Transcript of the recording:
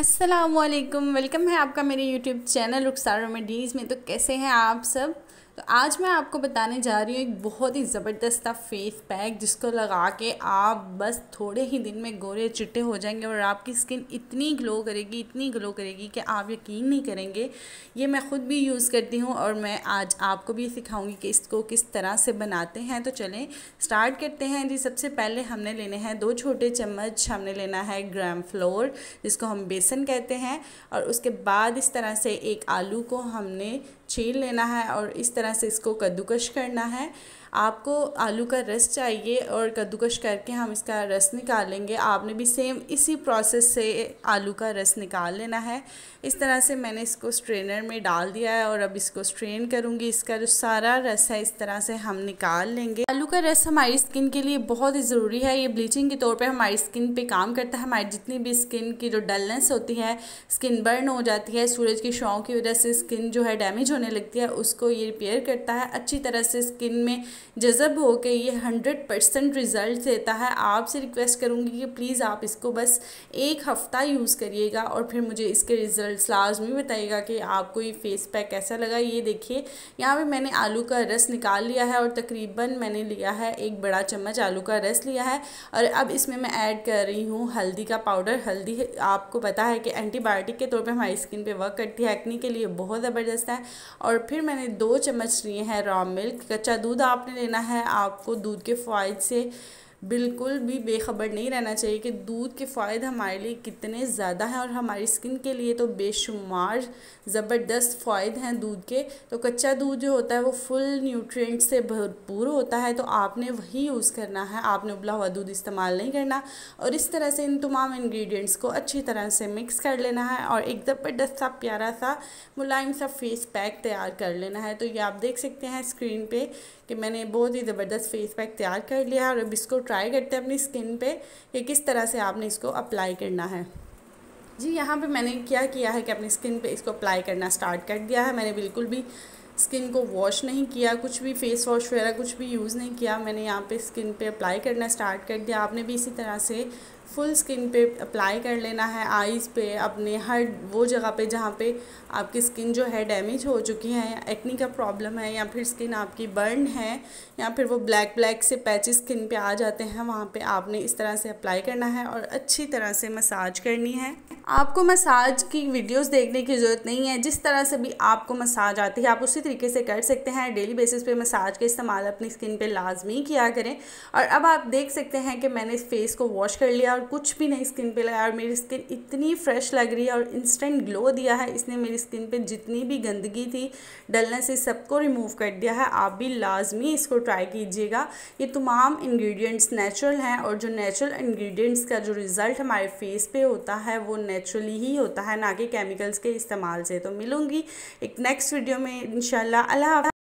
Aslam welcome है आपका मेरे यूट्यूब चैनल रुखसार रेमेडीज़ में तो कैसे हैं आप सब तो आज मैं आपको बताने जा रही हूँ एक बहुत ही ज़बरदस्त फेस पैक जिसको लगा के आप बस थोड़े ही दिन में गोरे चिट्टे हो जाएंगे और आपकी स्किन इतनी ग्लो करेगी इतनी ग्लो करेगी कि आप यकीन नहीं करेंगे ये मैं ख़ुद भी यूज़ करती हूँ और मैं आज आपको भी सिखाऊंगी कि इसको किस तरह से बनाते हैं तो चलें स्टार्ट करते हैं जी सबसे पहले हमने लेने हैं दो छोटे चम्मच हमने लेना है ग्राम फ्लोर जिसको हम बेसन कहते हैं और उसके बाद इस तरह से एक आलू को हमने छील लेना है और इस तरह तरह से इसको कद्दूकश करना है आपको आलू का रस चाहिए और कद्दूकश करके हम इसका रस निकालेंगे आपने भी सेम इसी प्रोसेस से आलू का रस निकाल लेना है इस तरह से मैंने इसको स्ट्रेनर में डाल दिया है और अब इसको स्ट्रेन करूँगी इसका जो सारा रस है इस तरह से हम निकाल लेंगे आलू का रस हमारी स्किन के लिए बहुत ही ज़रूरी है ये ब्लीचिंग के तौर पर हमारी स्किन पर काम करता है हमारी जितनी भी स्किन की जो डलनेस होती है स्किन बर्न हो जाती है सूरज की शौक की वजह से स्किन जो है डैमेज होने लगती है उसको ये रिपेयर करता है अच्छी तरह से स्किन में जज़ब हो के ये हंड्रेड परसेंट रिज़ल्ट देता है आपसे रिक्वेस्ट करूँगी कि प्लीज़ आप इसको बस एक हफ़्ता यूज़ करिएगा और फिर मुझे इसके रिज़ल्ट लाजमी बताइएगा कि आपको ये फेस पैक कैसा लगा ये देखिए यहाँ पर मैंने आलू का रस निकाल लिया है और तकरीबन मैंने लिया है एक बड़ा चम्मच आलू का रस लिया है और अब इसमें मैं ऐड कर रही हूँ हल्दी का पाउडर हल्दी आपको पता है कि एंटीबायोटिक के तौर पर हमारी स्किन पर वर्क करती है एक्नी के लिए बहुत ज़बरदस्त है और फिर मैंने दो चम्मच लिए हैं रॉ मिल्क कच्चा दूध आपने आपने लेना है आपको दूध के फ़ायद से बिल्कुल भी बेखबर नहीं रहना चाहिए कि दूध के फ़ायदे हमारे लिए कितने ज़्यादा हैं और हमारी स्किन के लिए तो बेशुमार ज़बरदस्त फ़ायदे हैं दूध के तो कच्चा दूध जो होता है वो फुल न्यूट्रिएंट्स से भरपूर होता है तो आपने वही यूज़ करना है आपने उबला हुआ दूध इस्तेमाल नहीं करना और इस तरह से इन तमाम इन्ग्रीडियंट्स को अच्छी तरह से मिक्स कर लेना है और एक ज़बरदस्त सा प्यारा सा मुलायम सा फेस पैक तैयार कर लेना है तो ये आप देख सकते हैं स्क्रीन पर कि मैंने बहुत ही ज़बरदस्त फेस पैक तैयार कर लिया है और अब इसको ट्राई करते हैं अपनी स्किन पे कि किस तरह से आपने इसको अप्लाई करना है जी यहाँ पे मैंने क्या किया है कि अपनी स्किन पे इसको अप्लाई करना स्टार्ट कर दिया है मैंने बिल्कुल भी स्किन को वॉश नहीं किया कुछ भी फेस वॉश वगैरह कुछ भी यूज़ नहीं किया मैंने यहाँ पे स्किन पे अप्लाई करना स्टार्ट कर दिया आपने भी इसी तरह से फुल स्किन पे अप्लाई कर लेना है आइज़ पे अपने हर वो जगह पे जहाँ पे आपकी स्किन जो है डैमेज हो चुकी है एक्नी का प्रॉब्लम है या फिर स्किन आपकी बर्न है या फिर वो ब्लैक ब्लैक से पैच स्किन पे आ जाते हैं वहाँ पे आपने इस तरह से अप्लाई करना है और अच्छी तरह से मसाज करनी है आपको मसाज की वीडियोस देखने की ज़रूरत नहीं है जिस तरह से भी आपको मसाज आती है आप उसी तरीके से कर सकते हैं डेली बेसिस पे मसाज का इस्तेमाल अपनी स्किन पे लाजमी किया करें और अब आप देख सकते हैं कि मैंने इस फेस को वॉश कर लिया और कुछ भी नहीं स्किन पे लगाया और मेरी स्किन इतनी फ्रेश लग रही है और इंस्टेंट ग्लो दिया है इसने मेरी स्किन पर जितनी भी गंदगी थी डलनेस इस सबको रिमूव कर दिया है आप भी लाजमी इसको ट्राई कीजिएगा ये तमाम इन्ग्रीडियंट्स नेचुरल हैं और जो नेचुरल इन्ग्रीडियंट्स का जो रिज़ल्ट हमारे फेस पर होता है वो नेचुरली ही होता है ना कि केमिकल्स के इस्तेमाल से तो मिलूंगी एक नेक्स्ट वीडियो में इन अल्लाह